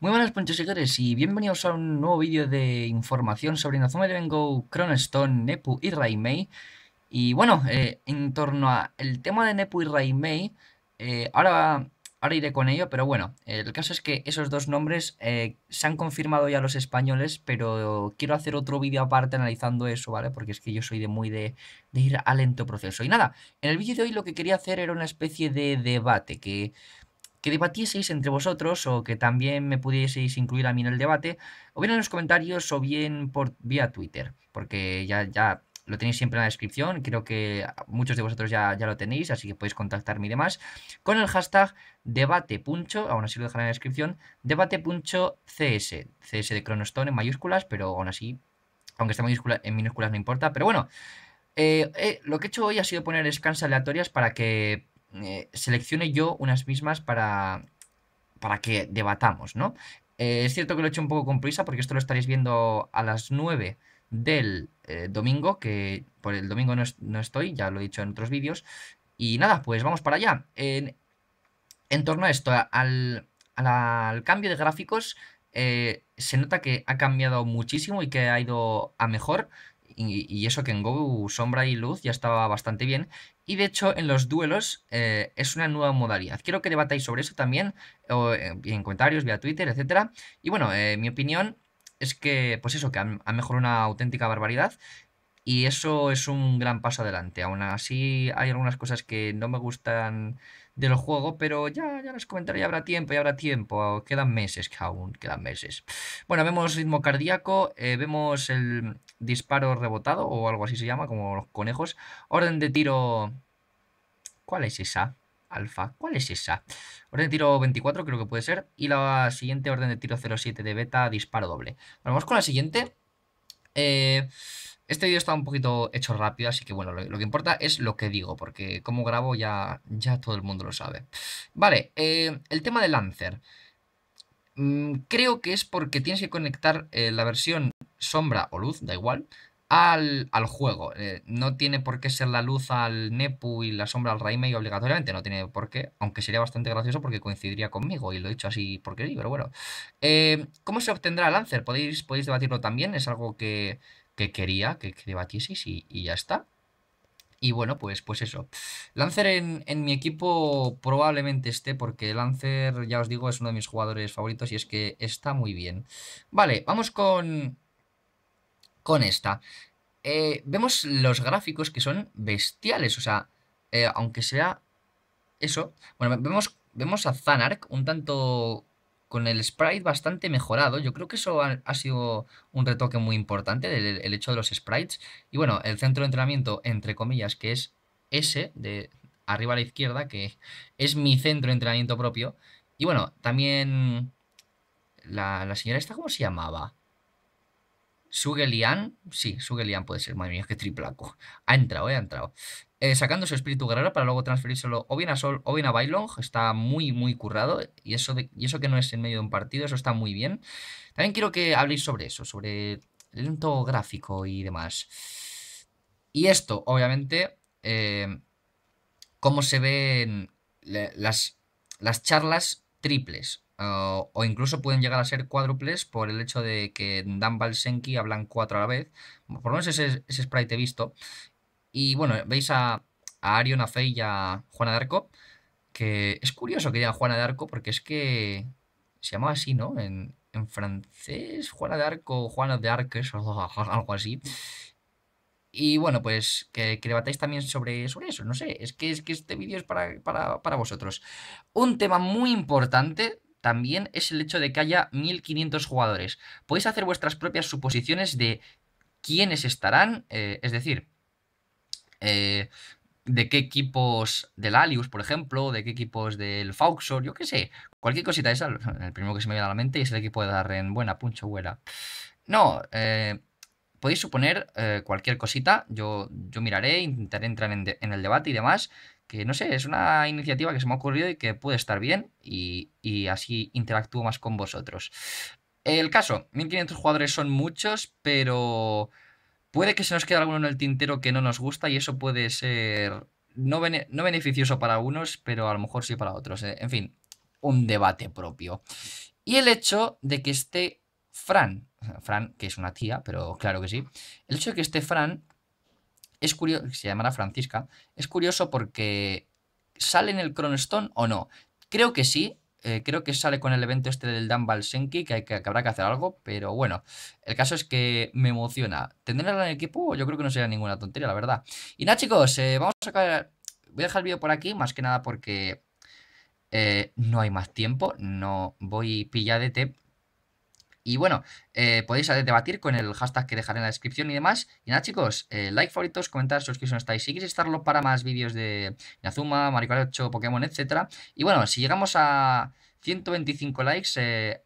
Muy buenas seguidores y bienvenidos a un nuevo vídeo de información sobre Inazuma Eleven Cronestone, Nepu y Raimei. Y bueno, eh, en torno al tema de Nepu y Raimei, eh, ahora, ahora iré con ello, pero bueno, el caso es que esos dos nombres eh, se han confirmado ya los españoles, pero quiero hacer otro vídeo aparte analizando eso, ¿vale? Porque es que yo soy de muy de, de ir al lento proceso. Y nada, en el vídeo de hoy lo que quería hacer era una especie de debate que que debatieseis entre vosotros o que también me pudieseis incluir a mí en el debate, o bien en los comentarios o bien por vía Twitter, porque ya, ya lo tenéis siempre en la descripción, creo que muchos de vosotros ya, ya lo tenéis, así que podéis contactarme y demás, con el hashtag debatepuncho, aún así lo dejaré en la descripción, debatepunchocs, cs de Cronostone en mayúsculas, pero aún así, aunque esté en minúsculas no importa, pero bueno, eh, eh, lo que he hecho hoy ha sido poner scans aleatorias para que eh, seleccione yo unas mismas para, para que debatamos, ¿no? Eh, es cierto que lo he hecho un poco con prisa porque esto lo estaréis viendo a las 9 del eh, domingo, que por el domingo no, estoy, ya lo he dicho en otros vídeos. Y nada, pues vamos para allá. En, en torno a esto, al, cambio de gráficos, se nota que ha cambiado muchísimo y que ha ido a mejor y, eso que en Go sombra y luz ya estaba bastante bien. Y de hecho en los duelos eh, es una nueva modalidad. Quiero que debatáis sobre eso también eh, en comentarios, vía Twitter, etc. Y bueno, eh, mi opinión es que, pues eso, que ha mejorado una auténtica barbaridad. Y eso es un gran paso adelante. Aún así hay algunas cosas que no me gustan del juego, pero ya, ya les comentaré, ya habrá tiempo, ya habrá tiempo, quedan meses Que aún, quedan meses. Bueno, vemos ritmo cardíaco, eh, vemos el disparo rebotado o algo así se llama, como los conejos, orden de tiro... ¿Cuál es esa? Alfa, ¿cuál es esa? Orden de tiro 24 creo que puede ser, y la siguiente orden de tiro 07 de beta, disparo doble. vamos con la siguiente. Eh, este vídeo está un poquito hecho rápido, así que bueno, lo, que importa es lo que digo, porque como grabo ya, ya todo el mundo lo sabe. Vale, eh, el tema de Lancer. Mm, creo que es porque tienes que conectar eh, la versión sombra o luz, da igual, al, juego. Eh, no tiene por qué ser la luz al Nepu y la sombra al Raimei obligatoriamente, no tiene por qué, aunque sería bastante gracioso porque coincidiría conmigo y lo he dicho así porque sí, pero bueno. ¿Cómo se obtendrá el Lancer? ¿Podéis, podéis debatirlo también, es algo que que quería que, que debatieseis y, ya está. Y bueno, pues, pues eso. Lancer en, mi equipo probablemente esté porque Lancer, ya os digo, es uno de mis jugadores favoritos y es que está muy bien. Vale, vamos con, con esta. Eh, vemos los gráficos que son bestiales, o sea, eh, aunque sea eso. Bueno, vemos, vemos a Zanark un tanto con el sprite bastante mejorado. Yo creo que eso ha, sido un retoque muy importante, el, hecho de los sprites. Y bueno, el centro de entrenamiento, entre comillas, que es ese, de arriba a la izquierda, que es mi centro de entrenamiento propio. Y bueno, también la, señora esta, ¿cómo se llamaba? Sugelian, sí, Sugelian puede ser, madre mía, qué triplaco. Ha entrado, eh, ha entrado. Eh, sacando su espíritu guerrero para luego transferírselo o bien a Sol o bien a Bailong. Está muy, muy currado. Y eso, eso que no es en medio de un partido, eso está muy bien. También quiero que habléis sobre eso, sobre el lento gráfico y demás. Y esto, obviamente, eh, cómo se ven las, las charlas triples. o incluso pueden llegar a ser cuádruples por el hecho de que Dan Balsenki hablan cuatro a la vez. Por lo menos ese, ese sprite he visto. Y bueno, veis a, a a Fey y a Juana de Arco, que es curioso que diga Juana de Arco porque es que se llamaba así, ¿no? En, francés, Juana de Arco, Juana de Arques, algo así. Y bueno, pues que, debatáis también sobre, sobre eso, no sé, es que, es que este vídeo es para, vosotros. Un tema muy importante también es el hecho de que haya 1500 jugadores. Podéis hacer vuestras propias suposiciones de quiénes estarán, eh, es decir, eh, de qué equipos del Alius, por ejemplo, de qué equipos del Fauxor, yo qué sé, cualquier cosita esa, el primero que se me viene a la mente es el equipo de Darren Buena, Puncho güera No, eh, podéis suponer eh, cualquier cosita, yo, yo miraré, intentaré entrar en, el debate y demás, que no sé, es una iniciativa que se me ha ocurrido y que puede estar bien y, y así interactúo más con vosotros. El caso, 1500 jugadores son muchos, pero... Puede que se nos quede alguno en el tintero que no nos gusta y eso puede ser no, no beneficioso para unos, pero a lo mejor sí para otros. Eh. En fin, un debate propio. Y el hecho de que esté Fran, Fran, que es una tía, pero claro que sí, el hecho de que esté Fran es curioso, se llamará Francisca, es curioso porque ¿sale en el cronstone o no? Creo que sí, eh, creo que sale con el evento este del Dan Balsenki, que, habrá que hacer algo, pero bueno, el caso es que me emociona. Tenerla en el equipo? Yo creo que no sería ninguna tontería, la verdad. Y nada, chicos, eh, vamos a sacar Voy a dejar el vídeo por aquí, más que nada porque eh, no hay más tiempo, no voy de pilladete y bueno, eh, podéis debatir con el hashtag que dejaré en la descripción y demás. Y nada, chicos, eh, like, favoritos, comentar, suscripción estáis. Si queréis estarlo para más vídeos de Nazuma, Mario 8, Pokémon, etcétera. Y bueno, si llegamos a 125 likes, eh,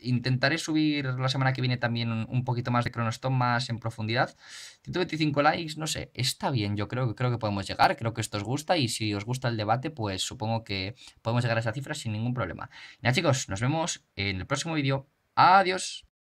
intentaré subir la semana que viene también un poquito más de Cronostone más en profundidad. 125 likes, no sé, está bien, yo creo, creo que podemos llegar, creo que esto os gusta y si os gusta el debate, pues supongo que podemos llegar a esa cifra sin ningún problema. Y Nada chicos, nos vemos en el próximo vídeo. Adiós.